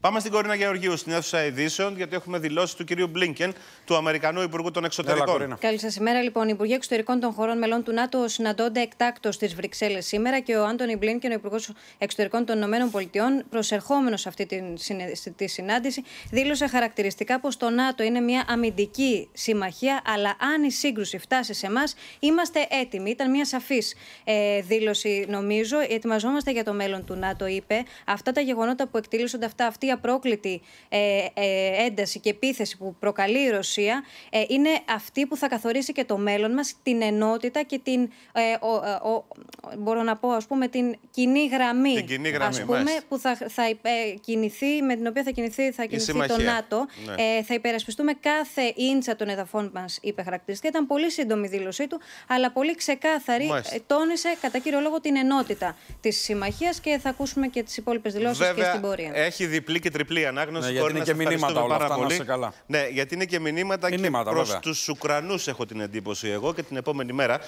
Πάμε στην Κορίνα Γεωργίου, στην αίθουσα ειδήσεων, γιατί έχουμε δηλώσεις του κυρίου Μπλίνκεν, του Αμερικανού Υπουργού των Εξωτερικών. Έλα, Καλή σα ημέρα, λοιπόν. Οι Υπουργοί Εξωτερικών των χωρών μελών του ΝΑΤΟ συναντώνται εκτάκτο στις Βρυξέλλες σήμερα και ο Άντωνι Μπλίνκεν, ο Υπουργός Εξωτερικών των ΗΠΑ, προσερχόμενος σε αυτή τη συνάντηση, δήλωσε χαρακτηριστικά πως το ΝΑΤΟ είναι μια αμυντική συμμαχία, αλλά αν η σύγκρουση φτάσει σε εμάς, είμαστε έτοιμοι. Ήταν μια σαφής ε, δήλωση, νομίζω. Ετοιμαζόμαστε για το μέλλον του ΝΑΤΟ, είπε. Αυτά τα γεγονότα που εκτελήσονται αυτά, αυτή ίδια απρόκλητη ε, ε, ένταση και επίθεση που προκαλεί η Ρωσία ε, είναι αυτή που θα καθορίσει και το μέλλον μας, την ενότητα και την, ο, ο, μπορώ να πω, ας πούμε, την κοινή γραμμή, την ας πούμε, που θα, θα κινηθεί, με την οποία θα κινηθεί, θα κινηθεί το ΝΑΤΟ. Ναι. θα υπερασπιστούμε κάθε ίντσα των εδαφών μας, είπε χαρακτηριστικά. Ήταν πολύ σύντομη η δήλωσή του, αλλά πολύ ξεκάθαρη. Μάλιστα. Τόνισε κατά κύριο λόγο την ενότητα της συμμαχίας και θα ακούσουμε και τις υπόλοιπες δηλώσεις και στην πορεία. Έχει και τριπλή ανάγνωση. Ναι, γιατί είναι και μηνύματα όλα αυτά, να καλά. Ναι, γιατί είναι και μηνύματα, και προ τους Ουκρανούς έχω την εντύπωση εγώ και την επόμενη μέρα.